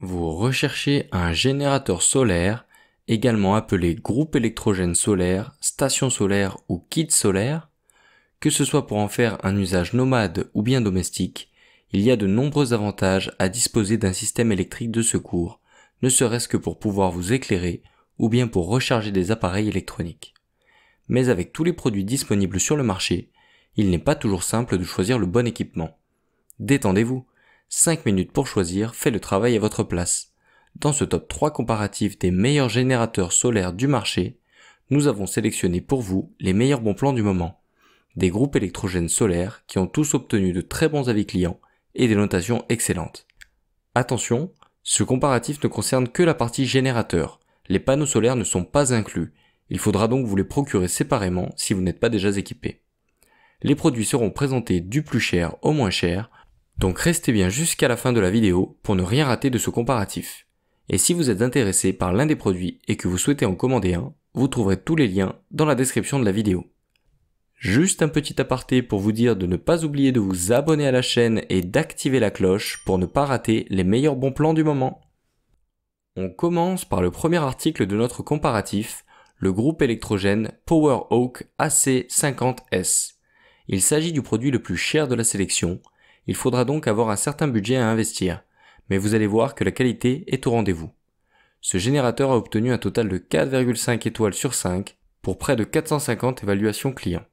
Vous recherchez un générateur solaire, également appelé groupe électrogène solaire, station solaire ou kit solaire, que ce soit pour en faire un usage nomade ou bien domestique, il y a de nombreux avantages à disposer d'un système électrique de secours, ne serait-ce que pour pouvoir vous éclairer ou bien pour recharger des appareils électroniques. Mais avec tous les produits disponibles sur le marché, il n'est pas toujours simple de choisir le bon équipement. Détendez-vous, 5 minutes pour choisir fait le travail à votre place. Dans ce top 3 comparatif des meilleurs générateurs solaires du marché, nous avons sélectionné pour vous les meilleurs bons plans du moment. Des groupes électrogènes solaires qui ont tous obtenu de très bons avis clients et des notations excellentes. Attention, ce comparatif ne concerne que la partie générateur. Les panneaux solaires ne sont pas inclus. Il faudra donc vous les procurer séparément si vous n'êtes pas déjà équipé. Les produits seront présentés du plus cher au moins cher donc restez bien jusqu'à la fin de la vidéo pour ne rien rater de ce comparatif. Et si vous êtes intéressé par l'un des produits et que vous souhaitez en commander un, vous trouverez tous les liens dans la description de la vidéo. Juste un petit aparté pour vous dire de ne pas oublier de vous abonner à la chaîne et d'activer la cloche pour ne pas rater les meilleurs bons plans du moment. On commence par le premier article de notre comparatif, le groupe électrogène PowerHawk AC50S. Il s'agit du produit le plus cher de la sélection il faudra donc avoir un certain budget à investir, mais vous allez voir que la qualité est au rendez-vous. Ce générateur a obtenu un total de 4,5 étoiles sur 5 pour près de 450 évaluations clients.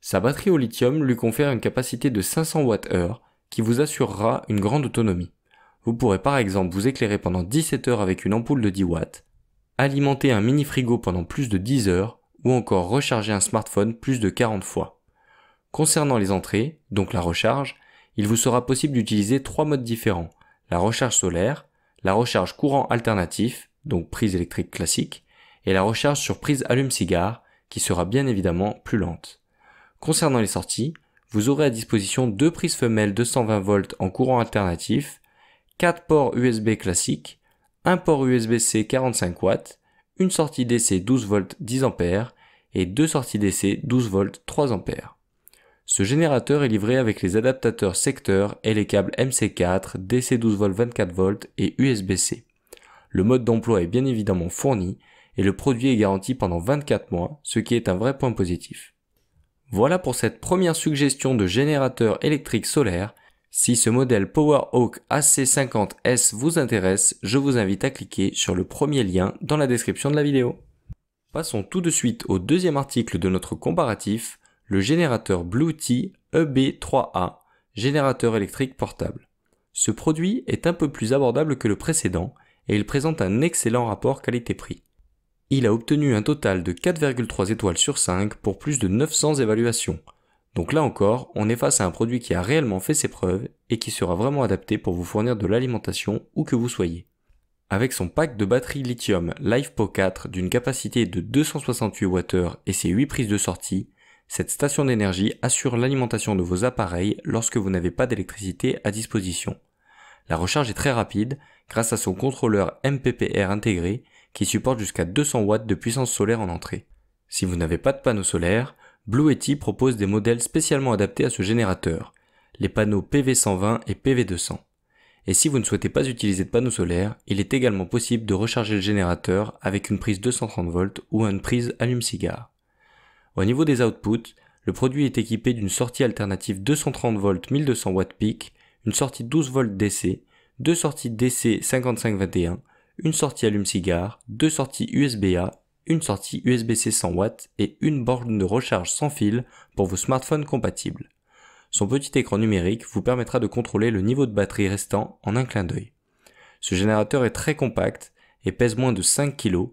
Sa batterie au lithium lui confère une capacité de 500 Wh qui vous assurera une grande autonomie. Vous pourrez par exemple vous éclairer pendant 17 heures avec une ampoule de 10 watts, alimenter un mini frigo pendant plus de 10 heures ou encore recharger un smartphone plus de 40 fois. Concernant les entrées, donc la recharge, il vous sera possible d'utiliser trois modes différents, la recharge solaire, la recharge courant alternatif, donc prise électrique classique, et la recharge sur prise allume-cigare, qui sera bien évidemment plus lente. Concernant les sorties, vous aurez à disposition deux prises femelles 220 volts en courant alternatif, quatre ports USB classiques, un port USB-C 45 watts, une sortie DC 12 volts 10 ampères et deux sorties DC 12 volts 3 ampères. Ce générateur est livré avec les adaptateurs secteur et les câbles MC4, DC12V24V et USB-C. Le mode d'emploi est bien évidemment fourni et le produit est garanti pendant 24 mois, ce qui est un vrai point positif. Voilà pour cette première suggestion de générateur électrique solaire. Si ce modèle PowerHawk AC50S vous intéresse, je vous invite à cliquer sur le premier lien dans la description de la vidéo. Passons tout de suite au deuxième article de notre comparatif, le générateur Blue EB3A, e générateur électrique portable. Ce produit est un peu plus abordable que le précédent et il présente un excellent rapport qualité-prix. Il a obtenu un total de 4,3 étoiles sur 5 pour plus de 900 évaluations. Donc là encore, on est face à un produit qui a réellement fait ses preuves et qui sera vraiment adapté pour vous fournir de l'alimentation où que vous soyez. Avec son pack de batterie lithium LiFePo 4 d'une capacité de 268 Wh et ses 8 prises de sortie, cette station d'énergie assure l'alimentation de vos appareils lorsque vous n'avez pas d'électricité à disposition. La recharge est très rapide grâce à son contrôleur MPPR intégré qui supporte jusqu'à 200 watts de puissance solaire en entrée. Si vous n'avez pas de panneau solaires, Blue propose des modèles spécialement adaptés à ce générateur, les panneaux PV120 et PV200. Et si vous ne souhaitez pas utiliser de panneaux solaires, il est également possible de recharger le générateur avec une prise 230 volts ou une prise allume-cigare. Au niveau des outputs, le produit est équipé d'une sortie alternative 230 V 1200 w pic, une sortie 12 V DC, deux sorties DC 5521, une sortie allume-cigare, deux sorties USB-A, une sortie USB-C 100 w et une borne de recharge sans fil pour vos smartphones compatibles. Son petit écran numérique vous permettra de contrôler le niveau de batterie restant en un clin d'œil. Ce générateur est très compact et pèse moins de 5 kg,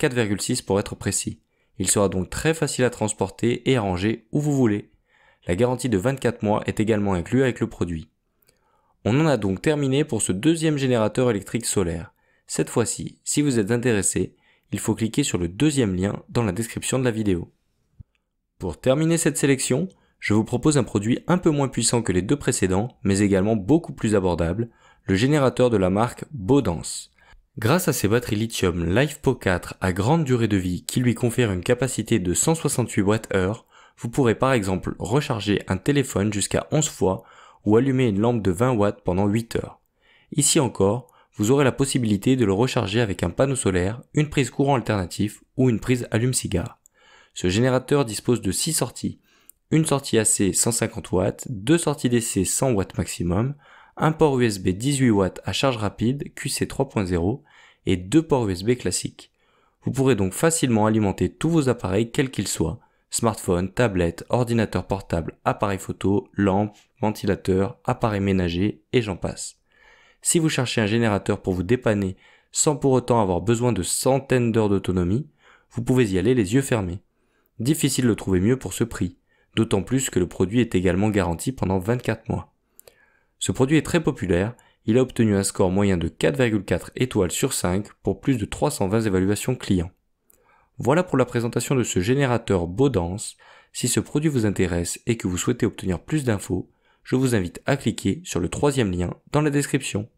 4,6 pour être précis. Il sera donc très facile à transporter et à ranger où vous voulez. La garantie de 24 mois est également inclue avec le produit. On en a donc terminé pour ce deuxième générateur électrique solaire. Cette fois-ci, si vous êtes intéressé, il faut cliquer sur le deuxième lien dans la description de la vidéo. Pour terminer cette sélection, je vous propose un produit un peu moins puissant que les deux précédents, mais également beaucoup plus abordable, le générateur de la marque Bodance. Grâce à ses batteries lithium LiFePO 4 à grande durée de vie qui lui confère une capacité de 168 Wh, vous pourrez par exemple recharger un téléphone jusqu'à 11 fois ou allumer une lampe de 20 watts pendant 8 heures. Ici encore, vous aurez la possibilité de le recharger avec un panneau solaire, une prise courant alternatif ou une prise allume-cigare. Ce générateur dispose de 6 sorties, une sortie AC 150 watts, deux sorties DC 100 watts maximum, un port USB 18 watts à charge rapide QC 3.0 et deux ports USB classiques. Vous pourrez donc facilement alimenter tous vos appareils quels qu'ils soient, smartphone, tablette, ordinateur portable, appareil photo, lampe, ventilateur, appareil ménager et j'en passe. Si vous cherchez un générateur pour vous dépanner sans pour autant avoir besoin de centaines d'heures d'autonomie, vous pouvez y aller les yeux fermés. Difficile de trouver mieux pour ce prix, d'autant plus que le produit est également garanti pendant 24 mois. Ce produit est très populaire, il a obtenu un score moyen de 4,4 étoiles sur 5 pour plus de 320 évaluations clients. Voilà pour la présentation de ce générateur Baudance. Si ce produit vous intéresse et que vous souhaitez obtenir plus d'infos, je vous invite à cliquer sur le troisième lien dans la description.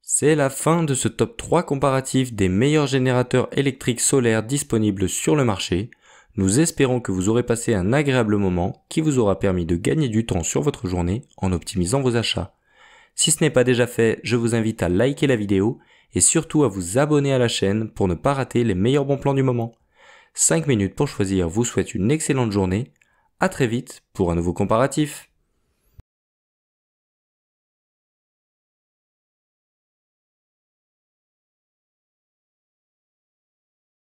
C'est la fin de ce top 3 comparatif des meilleurs générateurs électriques solaires disponibles sur le marché. Nous espérons que vous aurez passé un agréable moment qui vous aura permis de gagner du temps sur votre journée en optimisant vos achats. Si ce n'est pas déjà fait, je vous invite à liker la vidéo et surtout à vous abonner à la chaîne pour ne pas rater les meilleurs bons plans du moment. 5 minutes pour choisir vous souhaite une excellente journée. À très vite pour un nouveau comparatif.